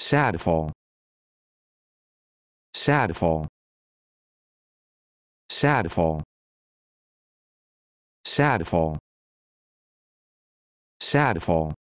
fall. Sad fall. Sad fall.